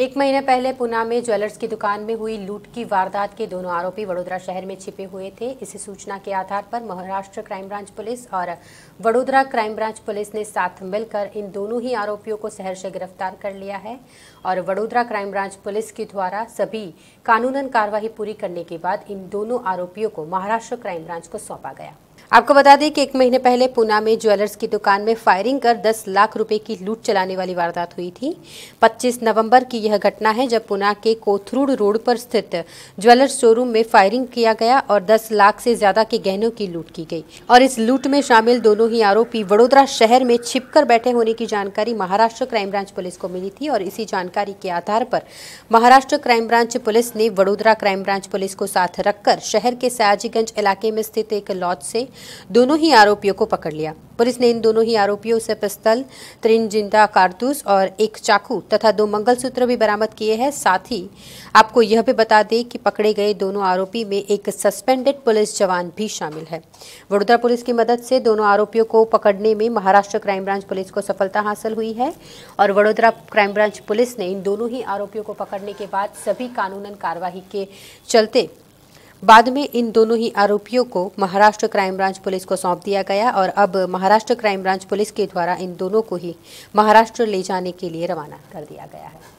एक महीने पहले पुना में ज्वेलर्स की दुकान में हुई लूट की वारदात के दोनों आरोपी वडोदरा शहर में छिपे हुए थे इसी सूचना के आधार पर महाराष्ट्र क्राइम ब्रांच पुलिस और वडोदरा क्राइम ब्रांच पुलिस ने साथ मिलकर इन दोनों ही आरोपियों को शहर से गिरफ्तार कर लिया है और वडोदरा क्राइम ब्रांच पुलिस के द्वारा सभी कानूनन कार्यवाही पूरी करने के बाद इन दोनों आरोपियों को महाराष्ट्र क्राइम ब्रांच को सौंपा गया आपको बता दें कि एक महीने पहले पूना में ज्वेलर्स की दुकान में फायरिंग कर 10 लाख रुपए की लूट चलाने वाली वारदात हुई थी 25 नवंबर की यह घटना है जब पूना के कोथरूड रोड पर स्थित ज्वेलर्स शोरूम में फायरिंग किया गया और 10 लाख से ज्यादा के गहनों की लूट की गई और इस लूट में शामिल दोनों ही आरोपी वडोदरा शहर में छिपकर बैठे होने की जानकारी महाराष्ट्र क्राइम ब्रांच पुलिस को मिली थी और इसी जानकारी के आधार पर महाराष्ट्र क्राइम ब्रांच पुलिस ने वडोदरा क्राइम ब्रांच पुलिस को साथ रखकर शहर के सयाजीगंज इलाके में स्थित एक लॉज से दोनों ही आरोपियों को पकड़ लिया पुलिस ने इन दोनों ही आरोपियों से पिस्तल त्रिन जिंदा कारतूस और एक चाकू तथा दो मंगलसूत्र भी बरामद किए हैं साथ ही आपको यह भी बता दें कि पकड़े गए दोनों आरोपी में एक सस्पेंडेड पुलिस जवान भी शामिल है वडोदरा पुलिस की मदद से दोनों आरोपियों को पकड़ने में महाराष्ट्र क्राइम ब्रांच पुलिस को सफलता हासिल हुई है और वडोदरा क्राइम ब्रांच पुलिस ने इन दोनों ही आरोपियों को पकड़ने के बाद सभी कानूनन कार्यवाही के चलते बाद में इन दोनों ही आरोपियों को महाराष्ट्र क्राइम ब्रांच पुलिस को सौंप दिया गया और अब महाराष्ट्र क्राइम ब्रांच पुलिस के द्वारा इन दोनों को ही महाराष्ट्र ले जाने के लिए रवाना कर दिया गया है